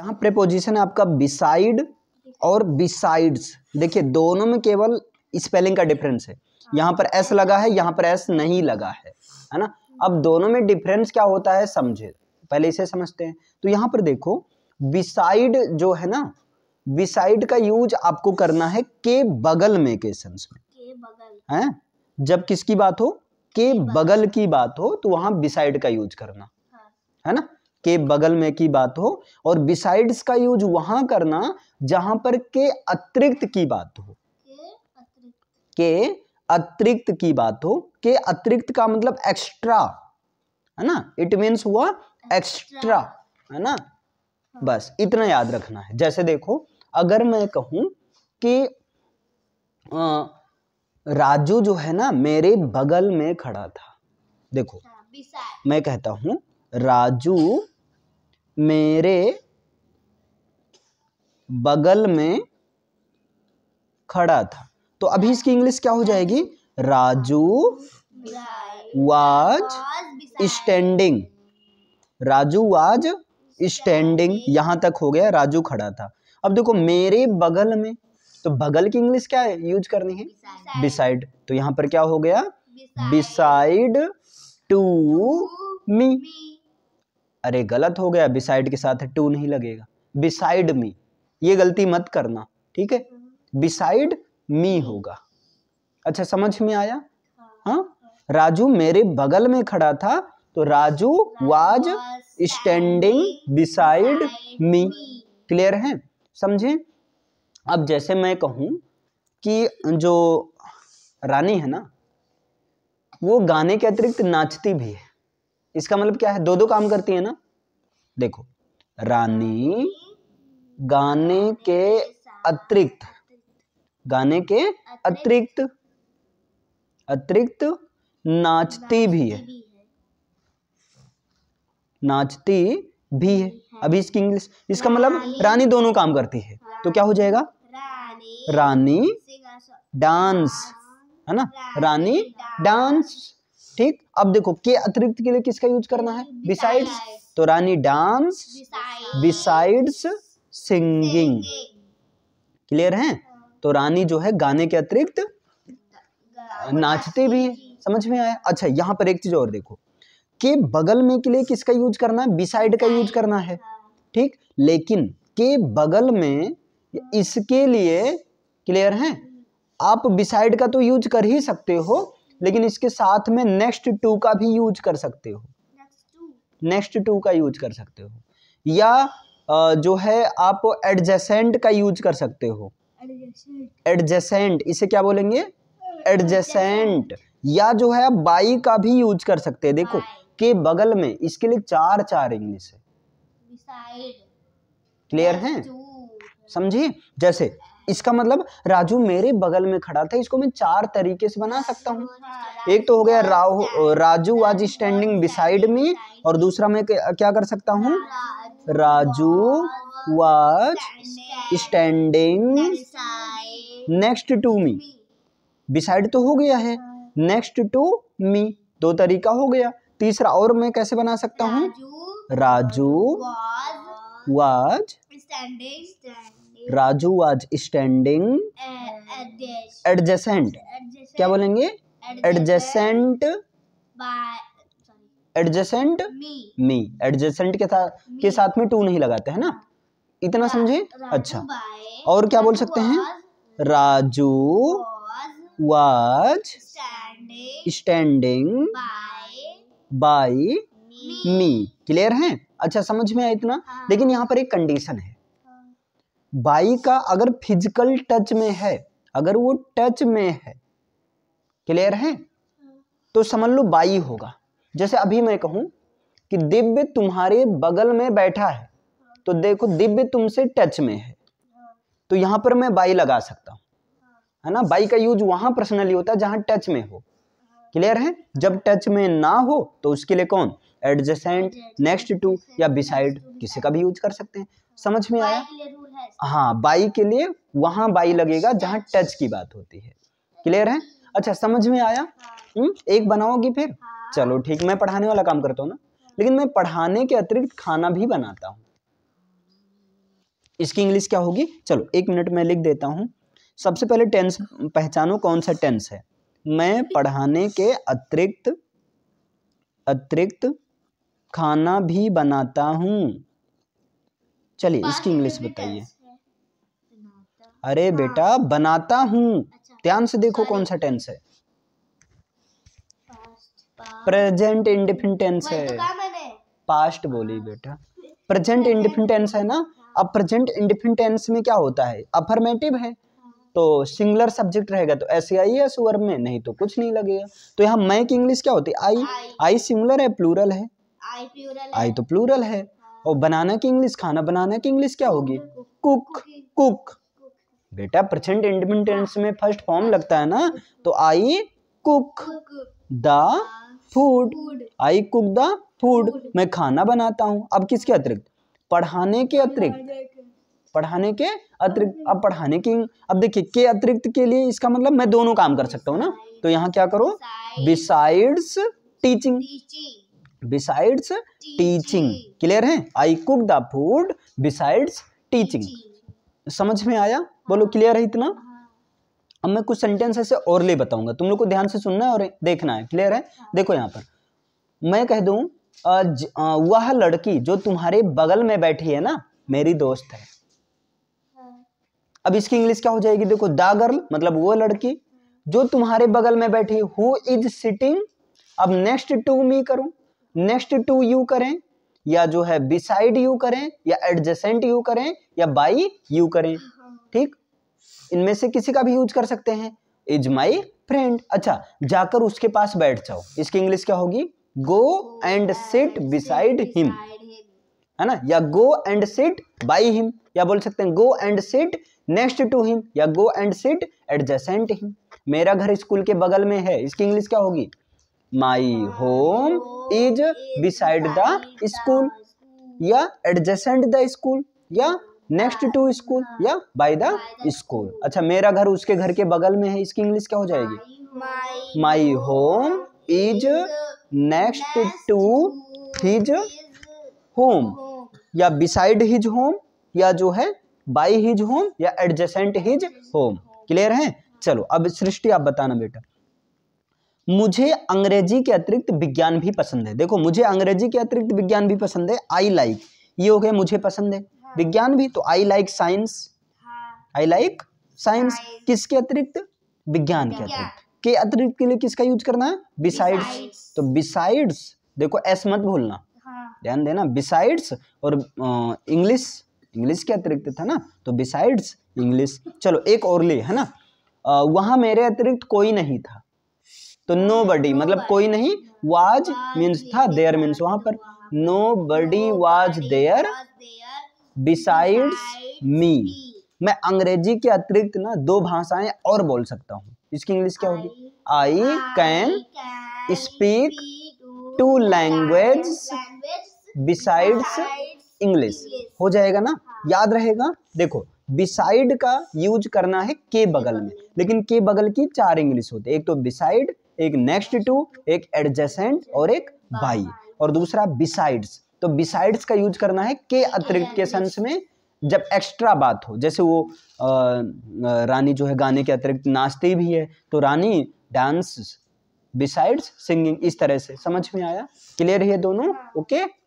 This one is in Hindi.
यहाँ प्रेपोजिशन है आपका बिसाइड और बिसाइड्स देखिए दोनों में केवल स्पेलिंग का डिफरेंस है यहाँ पर एस लगा है यहाँ पर एस नहीं लगा है है ना अब दोनों में डिफरेंस क्या होता है समझे पहले इसे समझते हैं तो यहाँ पर देखो बिसाइड जो है ना बिसाइड का यूज आपको करना है के बगल में के सेंस में है जब किसकी बात हो के बगल की बात हो तो वहां बिसाइड का यूज करना हाँ। है ना के बगल में की बात हो और बिसाइड्स का यूज वहां करना जहां पर के अतिरिक्त की बात हो के अतिरिक्त की बात हो के अतिरिक्त का मतलब एक्स्ट्रा है ना इट मीन्स हुआ एक्स्ट्रा है ना बस इतना याद रखना है जैसे देखो अगर मैं कहूं कि राजू जो है ना मेरे बगल में खड़ा था देखो अच्छा, मैं कहता हूं राजू मेरे बगल में खड़ा था तो अभी इसकी इंग्लिश क्या हो जाएगी Raju was standing Raju was standing यहां तक हो गया राजू खड़ा था अब देखो मेरे बगल में तो बगल की इंग्लिश क्या है यूज करनी है बिसाइड तो यहां पर क्या हो गया बिसाइड टू मी अरे गलत हो गया बिसाइड के साथ टू नहीं लगेगा बिसाइड मी ये गलती मत करना ठीक है बिसाइड मी होगा अच्छा समझ में आया हाँ राजू मेरे बगल में खड़ा था तो Raju was standing beside me clear है समझे अब जैसे मैं कहूँ कि जो रानी है ना वो गाने के अतिरिक्त नाचती भी है इसका मतलब क्या है दो दो काम करती है ना देखो रानी गाने के अतिरिक्त गाने के अतिरिक्त अतिरिक्त नाचती भी है नाचती भी है अभी इसकी इंग्लिश इसका मतलब रानी दोनों काम करती है तो क्या हो जाएगा रानी डांस है ना रानी डांस ठीक अब देखो के अतिरिक्त के लिए किसका यूज करना है बिसाइड्स तो Rani dance besides singing clear है तो रानी जो है गाने के अतिरिक्त नाचते भी है समझ में आया अच्छा यहाँ पर एक चीज और देखो के बगल में के लिए किसका यूज करना है बिसाइड का यूज करना है ठीक लेकिन के बगल में इसके लिए क्लियर है आप बिसाइड का तो यूज कर ही सकते हो लेकिन इसके साथ में नेक्स्ट टू का भी यूज कर सकते हो नेक्स्ट टू का यूज कर सकते हो या जो है आप एडजेसेंट का यूज कर सकते हो एडजेसेंट इसे क्या बोलेंगे एडजेसेंट या जो है आप बाई का भी यूज कर सकते हैं देखो के बगल में इसके लिए चार चार इंग्लिश है क्लियर है समझिए जैसे इसका मतलब राजू मेरे बगल में खड़ा था इसको मैं चार तरीके से बना सकता हूँ एक तो हो गया राहु Raju was standing beside me और दूसरा मैं क्या कर सकता हूँ Raju was standing next to me beside तो हो गया है नेक्स्ट टू मी दो तरीका हो गया तीसरा और मैं कैसे बना सकता हूँ Raju was standing Raju was standing adjacent क्या बोलेंगे एडजेसेंट एडजेसेंट मी एडजेसेंट के साथ के साथ में टू नहीं लगाते हैं ना इतना समझे अच्छा और क्या बोल सकते हैं Raju was standing by me clear है अच्छा समझ में आया इतना हाँ। लेकिन यहाँ पर एक कंडीशन है बाई का अगर फिजिकल टच में है अगर वो टच में है क्लियर है तो समझ लो बाई होगा जैसे अभी मैं कहूं कि दिव्य तुम्हारे बगल में बैठा है तो देखो दिव्य तुमसे टच में है तो यहां पर मैं बाई लगा सकता हूं है ना बाई का यूज वहां पर्सनली होता है जहां टच में हो क्लियर है जब टच में ना हो तो उसके लिए कौन एडजेसेंट नेक्स्ट टू या बिसाइड किसी का भी यूज कर सकते हैं समझ में आया हाँ बाई के लिए वहां बाई अच्छा, लगेगा अच्छा, जहां अच्छा। टच की बात होती है क्लियर है हाँ। अच्छा समझ में आया हाँ। हम्म, एक बनाओगी फिर हाँ। चलो ठीक मैं पढ़ाने वाला काम करता हूँ ना लेकिन मैं पढ़ाने के अतिरिक्त खाना भी बनाता हूँ इसकी इंग्लिश क्या होगी चलो एक मिनट में लिख देता हूँ सबसे पहले टेंस पहचानो कौन सा टेंस है मैं पढ़ाने के अतिरिक्त अतिरिक्त खाना भी बनाता हूँ चलिए इसकी इंग्लिश बताइए अरे हाँ। बेटा बनाता हूँ अच्छा, ध्यान से देखो कौन सा टेंस है प्रेजेंट इंडिफिन टेंस है पास्ट बोली हाँ। बेटा प्रेजेंट इंडिफिन टेंस है ना हाँ। अब प्रेजेंट इंडिफिन टेंस में क्या होता है अफर्मेटिव है तो सिंगुलर सब्जेक्ट रहेगा तो ऐसे आई है सुअर में नहीं तो कुछ नहीं लगेगा तो यहाँ मैं की इंग्लिश क्या होती है आई आई सिंगलर है प्लूरल है आई तो प्लूरल है और बनाना की इंग्लिश खाना बनाना की इंग्लिश क्या होगी कुक कुक बेटा प्रेजेंट इंडिपेंडेंस में फर्स्ट फॉर्म लगता है ना तो I cook the food I cook the food मैं खाना बनाता हूँ अब किसके अतिरिक्त पढ़ाने के अतिरिक्त पढ़ाने के अतिरिक्त अब पढ़ाने की अब देखिए के अतिरिक्त के लिए इसका मतलब मैं दोनों काम कर सकता हूँ ना तो यहाँ क्या करो besides teaching besides teaching clear है I cook the food besides teaching समझ में आया बोलो क्लियर हाँ। है इतना हाँ। अब मैं कुछ सेंटेंस ऐसे और ले बताऊंगा तुम लोग को ध्यान से सुनना है और देखना है क्लियर है हाँ। देखो यहाँ पर मैं कह दू वह लड़की जो तुम्हारे बगल में बैठी है ना मेरी दोस्त है अब इसकी इंग्लिश क्या हो जाएगी देखो द गर्ल मतलब वो लड़की जो तुम्हारे बगल में बैठी हु इज सिटिंग अब नेक्स्ट टू मी करूं नेक्स्ट टू यू करें या जो है बिसाइड यू करें या एडजेसेंट यू करें या बाई यू करें हाँ। ठीक इनमें से किसी का भी यूज कर सकते हैं इज माई फ्रेंड अच्छा जाकर उसके पास बैठ जाओ इसकी इंग्लिश क्या होगी go and sit beside him है ना या go and sit by him या बोल सकते हैं go and sit next to him या go and sit adjacent him मेरा घर स्कूल के बगल में है इसकी इंग्लिश क्या होगी my home is beside the school या एडजेसेंट द स्कूल या नेक्स्ट टू स्कूल या बाय द स्कूल अच्छा मेरा घर उसके घर के बगल में है इसकी इंग्लिश क्या हो जाएगी my home is next to his home या बिसाइड हिज होम या जो है बाई हिज होम या एडजेसेंट हिज होम क्लियर है चलो अब सृष्टि आप बताना बेटा मुझे अंग्रेजी के अतिरिक्त विज्ञान भी पसंद है देखो मुझे अंग्रेजी के अतिरिक्त विज्ञान भी पसंद है आई लाइक ये हो गया मुझे पसंद है हाँ। विज्ञान भी तो I like science I like science किसके अतिरिक्त विज्ञान के अतिरिक्त के अतिरिक्त के लिए किसका यूज करना है बिसाइड्स तो बिसाइड्स देखो एस मत भूलना हाँ। ध्यान देना बिसाइड्स और इंग्लिश इंग्लिश के अतिरिक्त था ना तो बिसाइड्स इंग्लिश चलो एक और ले है ना वहां मेरे अतिरिक्त कोई नहीं था तो नो बडी मतलब कोई नहीं वाज मीन्स था देयर मीन्स वहां पर nobody was there besides me मैं अंग्रेजी के अतिरिक्त ना दो भाषाएं और बोल सकता हूँ इसकी इंग्लिश क्या होगी I can speak two language besides English हो जाएगा ना हाँ। याद रहेगा देखो बिसाइड का यूज करना है के बगल में लेकिन के बगल की चार इंग्लिश होती है एक तो बिसाइड एक नेक्स्ट टू एक एडजेसेंट और एक बाई और दूसरा बिसाइड्स तो बिसाइड्स का यूज करना है के अतिरिक्त के सेंस में जब एक्स्ट्रा बात हो जैसे वो आ, रानी जो है गाने के अतिरिक्त नाचती भी है तो रानी डांस बिसाइड्स सिंगिंग इस तरह से समझ में आया क्लियर है दोनों ओके okay?